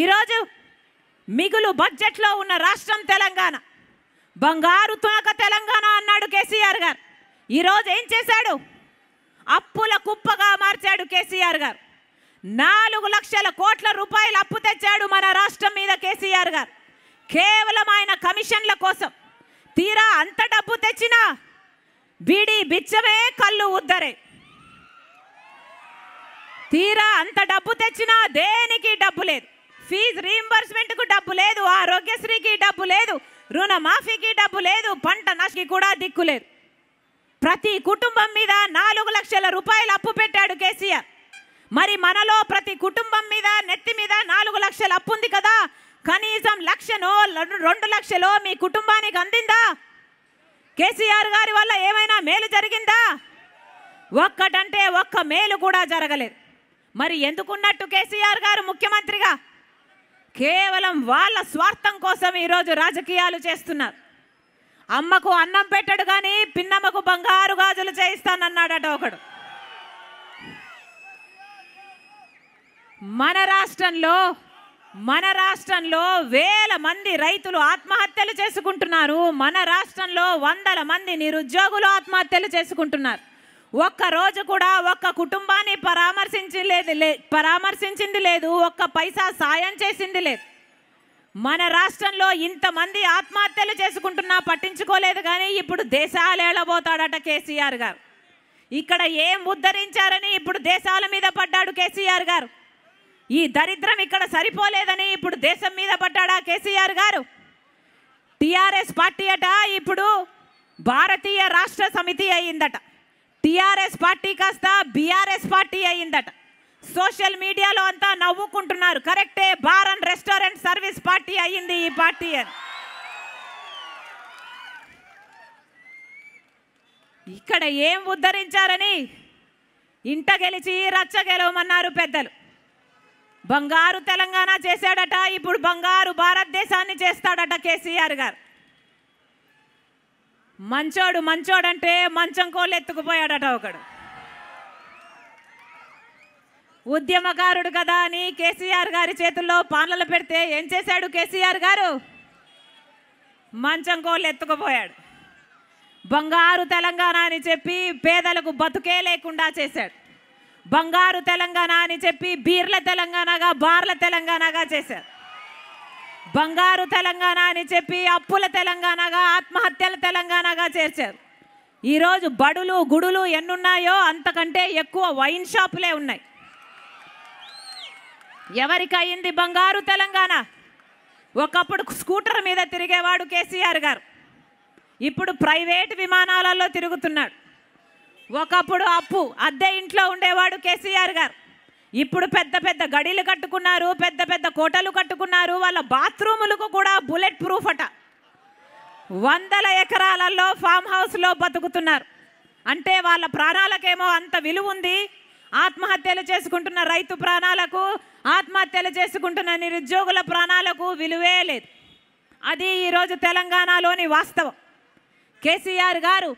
ఈరోజు మిగులు బడ్జెట్లో ఉన్న రాష్ట్రం తెలంగాణ బంగారు తునక తెలంగాణ అన్నాడు కేసీఆర్ గారు ఈరోజు ఏం చేశాడు అప్పుల కుప్పగా మార్చాడు కేసీఆర్ గారు నాలుగు లక్షల కోట్ల రూపాయలు అప్పు తెచ్చాడు మన రాష్ట్రం మీద కేసీఆర్ గారు కేవలం ఆయన కమిషన్ల కోసం తీరా అంత డబ్బు తెచ్చినా బీడి బిచ్చమే కళ్ళు ఉద్దరే తీరా అంత డబ్బు తెచ్చినా దేనికి డబ్బు లేదు ఫీజు రీఎంబర్స్మెంట్కు డబ్బు లేదు ఆరోగ్యశ్రీకి డబ్బు లేదు రుణమాఫీకి డబ్బు లేదు పంట నష్టకి కూడా దిక్కు లేదు ప్రతి కుటుంబం మీద నాలుగు లక్షల రూపాయలు అప్పు పెట్టాడు కేసీఆర్ మరి మనలో ప్రతి కుటుంబం మీద నెత్తి మీద నాలుగు లక్షలు అప్పు ఉంది కదా కనీసం లక్షనో రెండు లక్షలో మీ కుటుంబానికి అందిందా కేసీఆర్ గారి వల్ల ఏమైనా మేలు జరిగిందా ఒక్కటంటే ఒక్క మేలు కూడా జరగలేదు మరి ఎందుకున్నట్టు కేసీఆర్ గారు ముఖ్యమంత్రిగా కేవలం వాళ్ళ స్వార్థం కోసం ఈరోజు రాజకీయాలు చేస్తున్నారు అమ్మకు అన్నం పెట్టడు కానీ పిన్నమ్మకు బంగారు గాజులు చేయిస్తానన్నాడట ఒకడు మన రాష్ట్రంలో మన రాష్ట్రంలో వేల మంది రైతులు ఆత్మహత్యలు చేసుకుంటున్నారు మన రాష్ట్రంలో వందల మంది నిరుద్యోగులు ఆత్మహత్యలు చేసుకుంటున్నారు ఒక్క రోజు కూడా ఒక్క కుటుంబాన్ని లేదు లే పరామర్శించింది లేదు ఒక్క పైసా సాయం చేసింది లేదు మన రాష్ట్రంలో ఇంతమంది ఆత్మహత్యలు చేసుకుంటున్నా పట్టించుకోలేదు కానీ ఇప్పుడు దేశాలు ఏళ్ళబోతాడట కేసీఆర్ గారు ఇక్కడ ఏం ఉద్ధరించారని ఇప్పుడు దేశాల మీద పడ్డాడు కేసీఆర్ గారు ఈ దరిద్రం ఇక్కడ సరిపోలేదని ఇప్పుడు దేశం మీద పడ్డాడా కేసీఆర్ గారు టీఆర్ఎస్ పార్టీ అట ఇప్పుడు భారతీయ రాష్ట్ర సమితి అయిందట టీఆర్ఎస్ పార్టీ కాస్త బీఆర్ఎస్ పార్టీ అయిందట సోషల్ మీడియాలో అంతా నవ్వుకుంటున్నారు కరెక్టే bar and restaurant service party అయింది ఈ పార్టీ అని ఇక్కడ ఏం ఉద్ధరించారని ఇంట గెలిచి రచ్చ గెలవమన్నారు పెద్దలు బంగారు తెలంగాణ చేశాడట ఇప్పుడు బంగారు భారతదేశాన్ని చేస్తాడట కేసీఆర్ గారు మంచోడు మంచోడంటే మంచం కోళ్ళు ఎత్తుకుపోయాడట ఒకడు ఉద్యమకారుడు కదా అని కేసీఆర్ గారి చేతుల్లో పానలు పెడితే ఏం చేశాడు కేసీఆర్ గారు మంచం కోళ్ళు ఎత్తుకుపోయాడు బంగారు తెలంగాణ అని చెప్పి పేదలకు బతుకే లేకుండా చేశాడు బంగారు తెలంగాణ అని చెప్పి బీర్ల తెలంగాణగా బార్ల తెలంగాణగా చేశారు బంగారు తెలంగాణ అని చెప్పి అప్పుల తెలంగాణగా ఆత్మహత్యల తెలంగాణగా చేర్చారు ఈరోజు బడులు గుడులు ఎన్నున్నాయో అంతకంటే ఎక్కువ వైన్ షాపులే ఉన్నాయి ఎవరికయింది బంగారు తెలంగాణ ఒకప్పుడు స్కూటర్ మీద తిరిగేవాడు కేసీఆర్ గారు ఇప్పుడు ప్రైవేట్ విమానాలలో తిరుగుతున్నాడు ఒకప్పుడు అప్పు అద్దె ఇంట్లో ఉండేవాడు కేసీఆర్ గారు ఇప్పుడు పెద్ద పెద్ద గడిలు కట్టుకున్నారు పెద్ద పెద్ద కోటలు కట్టుకున్నారు వాళ్ళ బాత్రూములకు కూడా బుల్లెట్ ప్రూఫ్ అట వందల ఎకరాలలో ఫామ్ హౌస్లో బతుకుతున్నారు అంటే వాళ్ళ ప్రాణాలకేమో అంత విలువ ఉంది ఆత్మహత్యలు చేసుకుంటున్న రైతు ప్రాణాలకు ఆత్మహత్యలు చేసుకుంటున్న నిరుద్యోగుల ప్రాణాలకు విలువే లేదు అది ఈరోజు తెలంగాణలోని వాస్తవం కేసీఆర్ గారు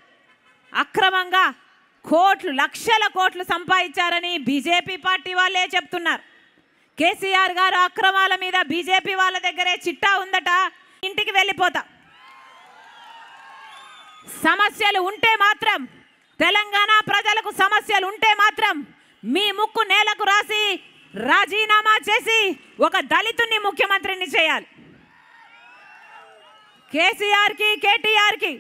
అక్రమంగా కోట్లు లక్షల కోట్లు సంపాదించారని బీజేపీ పార్టీ వాళ్ళే చెప్తున్నారు కేసీఆర్ గారు అక్రమాల మీద బీజేపీ వాళ్ళ దగ్గరే చిట్టా ఉందట ఇంటికి వెళ్ళిపోతా సమస్యలు ఉంటే మాత్రం తెలంగాణ ప్రజలకు సమస్యలు ఉంటే మాత్రం మీ ముక్కు నేలకు రాసి రాజీనామా చేసి ఒక దళితుని ముఖ్యమంత్రిని చేయాలి కేసీఆర్కి కేటీఆర్కి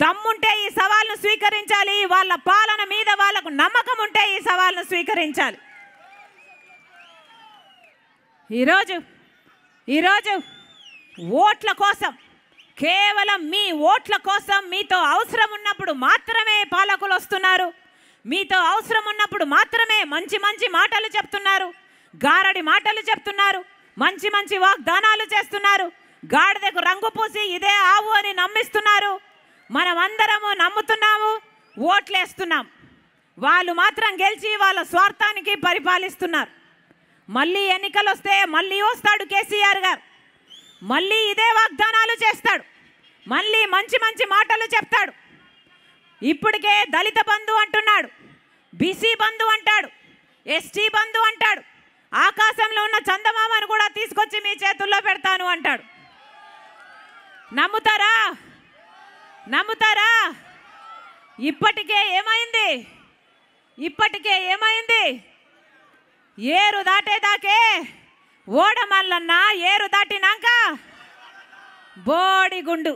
దమ్ముంటే ఈ సవాల్ను స్వీకరించాలి వాళ్ళ పాలన మీద వాళ్ళకు నమ్మకం ఉంటే ఈ సవాల్ను స్వీకరించాలి ఈరోజు ఈరోజు ఓట్ల కోసం కేవలం మీ ఓట్ల కోసం మీతో అవసరం ఉన్నప్పుడు మాత్రమే పాలకులు వస్తున్నారు మీతో అవసరం ఉన్నప్పుడు మాత్రమే మంచి మంచి మాటలు చెప్తున్నారు గారడి మాటలు చెప్తున్నారు మంచి మంచి వాగ్దానాలు చేస్తున్నారు గాడిదకు రంగు పూసి ఇదే ఆవు అని నమ్మిస్తున్నారు మనమందరము నమ్ముతున్నాము ఓట్లేస్తున్నాం వాళ్ళు మాత్రం గెలిచి వాళ్ళ స్వార్థానికి పరిపాలిస్తున్నారు మళ్ళీ ఎన్నికలు వస్తే మళ్ళీ వస్తాడు కేసీఆర్ గారు మళ్ళీ ఇదే వాగ్దానాలు చేస్తాడు మళ్ళీ మంచి మంచి మాటలు చెప్తాడు ఇప్పటికే దళిత బంధు అంటున్నాడు బీసీ బంధు అంటాడు ఎస్టీ బంధు అంటాడు ఆకాశంలో ఉన్న చందమామను కూడా తీసుకొచ్చి మీ చేతుల్లో పెడతాను అంటాడు నమ్ముతారా నమ్ముతారా ఇప్పటికే ఏమైంది ఇప్పటికే ఏమైంది ఏరు దాటేదాకే ఓడమల్లన్నా ఏరు దాటినాక బోడిగుండు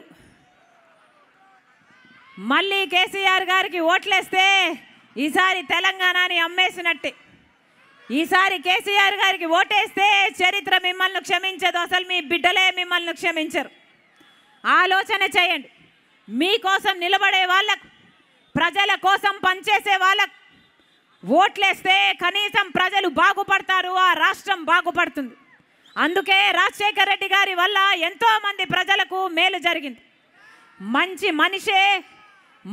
మళ్ళీ కేసీఆర్ గారికి ఓట్లేస్తే ఈసారి తెలంగాణని అమ్మేసినట్టే ఈసారి కేసీఆర్ గారికి ఓటేస్తే చరిత్ర మిమ్మల్ని క్షమించదు అసలు మీ బిడ్డలే మిమ్మల్ని క్షమించరు ఆలోచన చేయండి మీకోసం నిలబడే వాళ్ళకు ప్రజల కోసం పనిచేసే వాళ్ళకు ఓట్లేస్తే కనీసం ప్రజలు బాగుపడతారు ఆ రాష్ట్రం బాగుపడుతుంది అందుకే రాజశేఖర రెడ్డి గారి వల్ల ఎంతోమంది ప్రజలకు మేలు జరిగింది మంచి మనిషే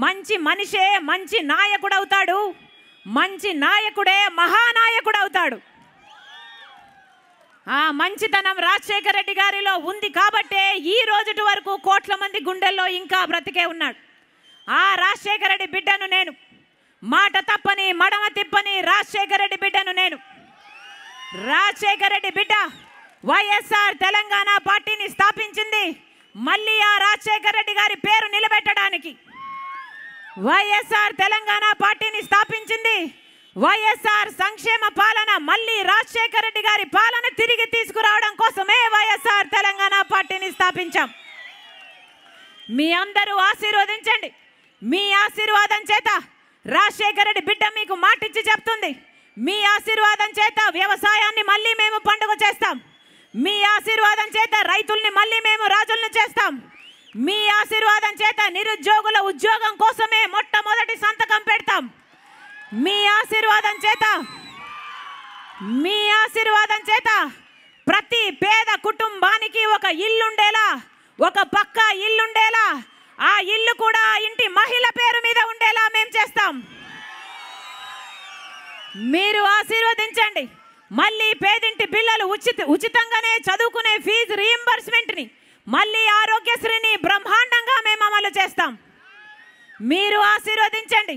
మంచి మనిషే మంచి నాయకుడవుతాడు మంచి నాయకుడే మహానాయకుడవుతాడు మంచితనం రాజశేఖర రెడ్డి గారిలో ఉంది కాబట్టే ఈ రోజుటి వరకు కోట్ల మంది గుండెల్లో ఇంకా బ్రతికే ఉన్నాడు ఆ రాజశేఖర రెడ్డి బిడ్డను నేను మాట తప్పని మడమ తిప్పని రాజశేఖర రెడ్డి బిడ్డను నేను రాజశేఖర రెడ్డి బిడ్డ వైఎస్ఆర్ తెలంగాణ పార్టీని స్థాపించింది మళ్ళీ ఆ రాజశేఖర రెడ్డి గారి పేరు నిలబెట్టడానికి వైఎస్ఆర్ తెలంగాణ పార్టీని స్థాపించింది వైఎస్ఆర్ సంక్షేమ పాలన మళ్ళీ రాజశేఖర రెడ్డి గారి పాలన తిరిగి తీసుకురావడం కోసమే వైఎస్ఆర్ తెలంగాణ పార్టీని స్థాపించాం మీ అందరూ ఆశీర్వదించండి మీ ఆశీర్వాదం చేత రాజశేఖర రెడ్డి బిడ్డ మీకు మాటిచ్చి చెప్తుంది మీ ఆశీర్వాదం చేత వ్యవసాయాన్ని మళ్ళీ మేము పండుగ చేస్తాం మీ ఆశీర్వాదం చేత రైతుల్ని మళ్ళీ మేము రాజులను చేస్తాం మీ ఆశీర్వాదం చేత నిరుద్యోగుల ఉద్యోగం కోసమే మొట్టమొదటి సంతకం పెడతాం మీ ఆశీర్వాదం చేత మీ ఆశీర్వాదం చేత ప్రతి పేద కుటుంబానికి ఒక ఇల్లుండేలా ఒక పక్క ఇల్లుండేలా ఆ ఇల్లు కూడా ఇంటి మహిళ పేరు మీద ఉండేలా మేము చేస్తాం మీరు ఆశీర్వదించండి మళ్ళీ పేదింటి పిల్లలు ఉచిత ఉచితంగానే చదువుకునే ఫీజు రీఎంబర్స్మెంట్ని మళ్ళీ ఆరోగ్యశ్రీని బ్రహ్మాండంగా మేము అమలు చేస్తాం మీరు ఆశీర్వదించండి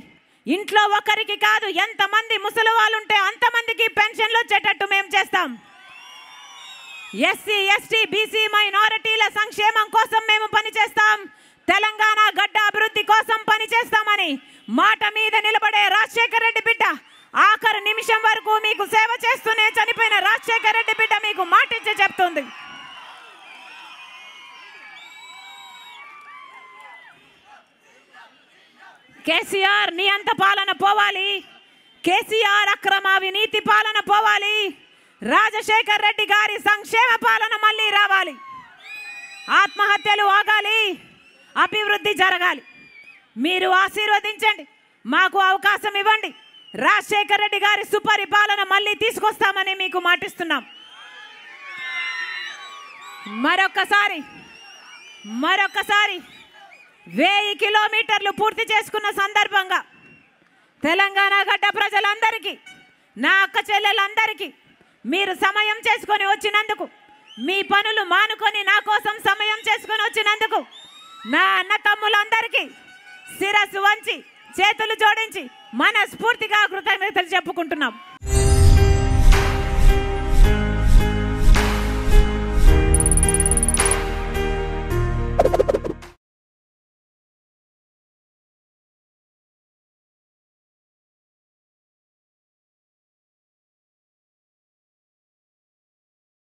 ఇంట్లో ఒకరికి కాదు ఎంతమంది ముసలి వాళ్ళు ఉంటే అంతమందికి పెన్షన్లు వచ్చేటట్టు మేము చేస్తాం ఎస్సీ ఎస్టీ బీసీ మైనారిటీల సంక్షేమం కోసం మేము పనిచేస్తాం తెలంగాణ గడ్డ అభివృద్ధి కోసం పనిచేస్తామని మాట మీద నిలబడే రాజశేఖర రెడ్డి బిడ్డ ఆఖరు నిమిషం వరకు మీకు సేవ కేసీఆర్ నీ అంత పాలన పోవాలి కేసీఆర్ అక్రమ అవినీతి పాలన పోవాలి రాజశేఖర్ రెడ్డి గారి సంక్షేమ పాలన మళ్ళీ రావాలి ఆత్మహత్యలు ఆగాలి అభివృద్ధి జరగాలి మీరు ఆశీర్వదించండి మాకు అవకాశం ఇవ్వండి రాజశేఖర్ రెడ్డి గారి సుపరిపాలన మళ్ళీ తీసుకొస్తామని మీకు మాటిస్తున్నాం మరొకసారి మరొకసారి వెయ్యి కిలోమీటర్లు పూర్తి చేసుకున్న సందర్భంగా తెలంగాణ గడ్డ ప్రజలందరికీ నా అక్క చెల్లెలందరికీ మీరు సమయం చేసుకొని వచ్చినందుకు మీ పనులు మానుకొని నా కోసం సమయం చేసుకొని వచ్చినందుకు నా అన్న తమ్ములందరికీ శిరస్సు వంచి చేతులు జోడించి మనస్ఫూర్తిగా కృతజ్ఞతలు చెప్పుకుంటున్నాం